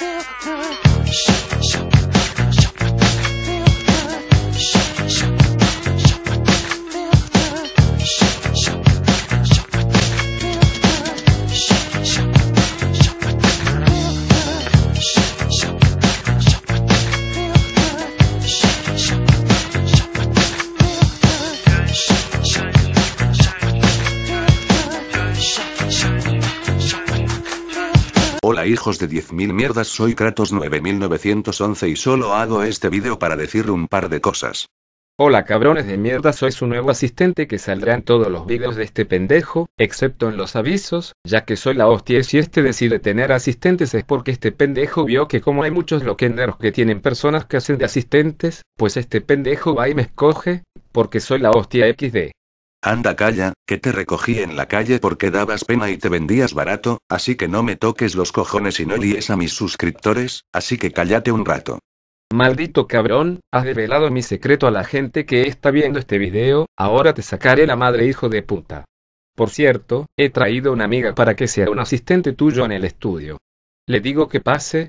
Shut, do. Shake, shake. Hola hijos de 10.000 mierdas soy Kratos 9911 y solo hago este video para decir un par de cosas. Hola cabrones de mierda soy su nuevo asistente que saldrá en todos los videos de este pendejo, excepto en los avisos, ya que soy la hostia y si este decide tener asistentes es porque este pendejo vio que como hay muchos loquenderos que tienen personas que hacen de asistentes, pues este pendejo va y me escoge, porque soy la hostia XD. Anda calla, que te recogí en la calle porque dabas pena y te vendías barato, así que no me toques los cojones y no líes a mis suscriptores, así que cállate un rato. Maldito cabrón, has revelado mi secreto a la gente que está viendo este video, ahora te sacaré la madre hijo de puta. Por cierto, he traído una amiga para que sea un asistente tuyo en el estudio. ¿Le digo que pase?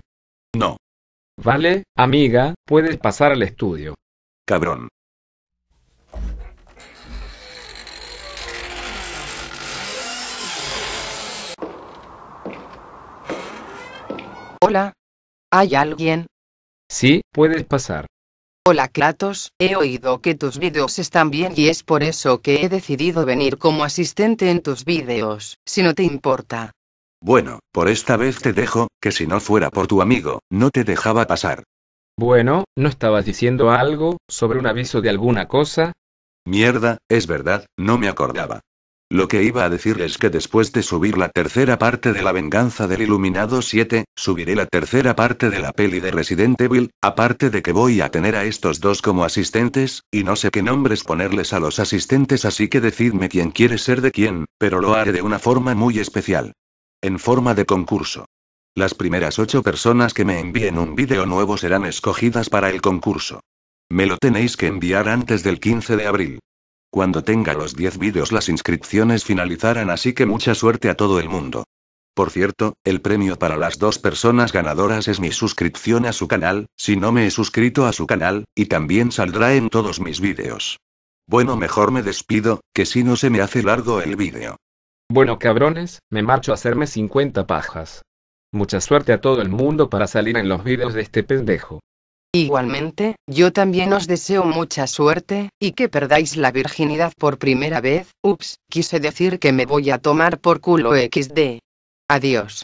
No. Vale, amiga, puedes pasar al estudio. Cabrón. Hola. ¿Hay alguien? Sí, puedes pasar. Hola Kratos, he oído que tus vídeos están bien y es por eso que he decidido venir como asistente en tus vídeos, si no te importa. Bueno, por esta vez te dejo, que si no fuera por tu amigo, no te dejaba pasar. Bueno, ¿no estabas diciendo algo, sobre un aviso de alguna cosa? Mierda, es verdad, no me acordaba. Lo que iba a decir es que después de subir la tercera parte de La venganza del Iluminado 7, subiré la tercera parte de la peli de Resident Evil, aparte de que voy a tener a estos dos como asistentes, y no sé qué nombres ponerles a los asistentes así que decidme quién quiere ser de quién, pero lo haré de una forma muy especial. En forma de concurso. Las primeras ocho personas que me envíen un vídeo nuevo serán escogidas para el concurso. Me lo tenéis que enviar antes del 15 de abril. Cuando tenga los 10 vídeos las inscripciones finalizarán así que mucha suerte a todo el mundo. Por cierto, el premio para las dos personas ganadoras es mi suscripción a su canal, si no me he suscrito a su canal, y también saldrá en todos mis vídeos. Bueno mejor me despido, que si no se me hace largo el vídeo. Bueno cabrones, me marcho a hacerme 50 pajas. Mucha suerte a todo el mundo para salir en los vídeos de este pendejo. Igualmente, yo también os deseo mucha suerte, y que perdáis la virginidad por primera vez, ups, quise decir que me voy a tomar por culo XD. Adiós.